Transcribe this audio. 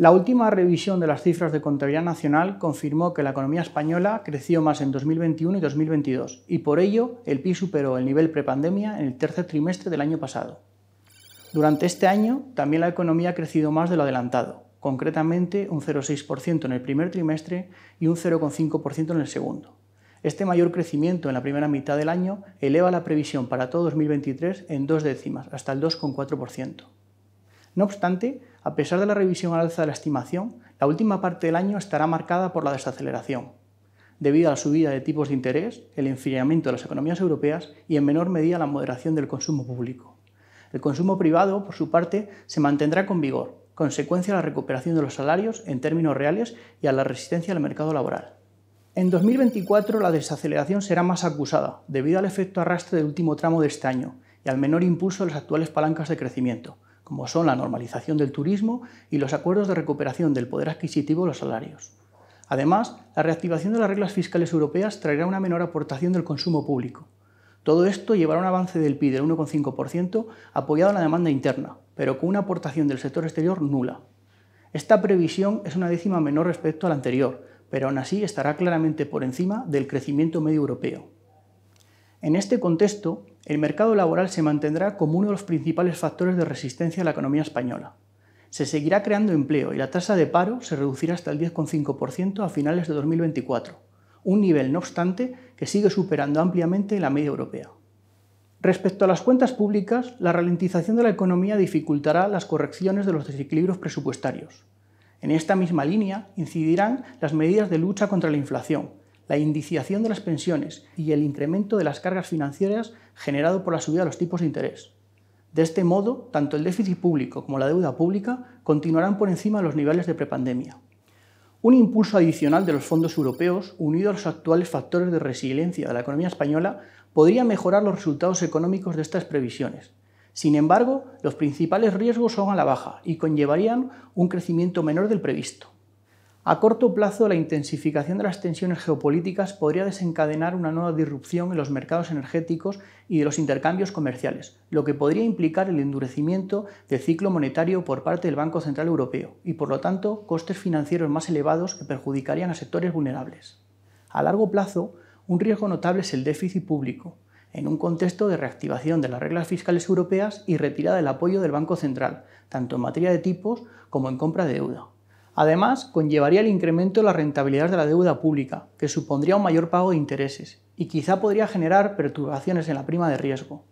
La última revisión de las cifras de contabilidad nacional confirmó que la economía española creció más en 2021 y 2022, y por ello el PIB superó el nivel prepandemia en el tercer trimestre del año pasado. Durante este año también la economía ha crecido más de lo adelantado, concretamente un 0,6% en el primer trimestre y un 0,5% en el segundo. Este mayor crecimiento en la primera mitad del año eleva la previsión para todo 2023 en dos décimas, hasta el 2,4%. No obstante, a pesar de la revisión al alza de la estimación, la última parte del año estará marcada por la desaceleración, debido a la subida de tipos de interés, el enfriamiento de las economías europeas y en menor medida la moderación del consumo público. El consumo privado, por su parte, se mantendrá con vigor, consecuencia de la recuperación de los salarios en términos reales y a la resistencia del mercado laboral. En 2024 la desaceleración será más acusada, debido al efecto arrastre del último tramo de este año y al menor impulso de las actuales palancas de crecimiento, como son la normalización del turismo y los acuerdos de recuperación del poder adquisitivo de los salarios. Además, la reactivación de las reglas fiscales europeas traerá una menor aportación del consumo público. Todo esto llevará a un avance del PIB del 1,5% apoyado en la demanda interna, pero con una aportación del sector exterior nula. Esta previsión es una décima menor respecto a la anterior, pero aún así estará claramente por encima del crecimiento medio europeo. En este contexto, el mercado laboral se mantendrá como uno de los principales factores de resistencia a la economía española. Se seguirá creando empleo y la tasa de paro se reducirá hasta el 10,5% a finales de 2024, un nivel, no obstante, que sigue superando ampliamente la media europea. Respecto a las cuentas públicas, la ralentización de la economía dificultará las correcciones de los desequilibrios presupuestarios. En esta misma línea incidirán las medidas de lucha contra la inflación, la indiciación de las pensiones y el incremento de las cargas financieras generado por la subida de los tipos de interés. De este modo, tanto el déficit público como la deuda pública continuarán por encima de los niveles de prepandemia. Un impulso adicional de los fondos europeos, unido a los actuales factores de resiliencia de la economía española, podría mejorar los resultados económicos de estas previsiones. Sin embargo, los principales riesgos son a la baja y conllevarían un crecimiento menor del previsto. A corto plazo, la intensificación de las tensiones geopolíticas podría desencadenar una nueva disrupción en los mercados energéticos y de los intercambios comerciales, lo que podría implicar el endurecimiento del ciclo monetario por parte del Banco Central Europeo y, por lo tanto, costes financieros más elevados que perjudicarían a sectores vulnerables. A largo plazo, un riesgo notable es el déficit público, en un contexto de reactivación de las reglas fiscales europeas y retirada del apoyo del Banco Central, tanto en materia de tipos como en compra de deuda. Además, conllevaría el incremento de la rentabilidad de la deuda pública, que supondría un mayor pago de intereses, y quizá podría generar perturbaciones en la prima de riesgo.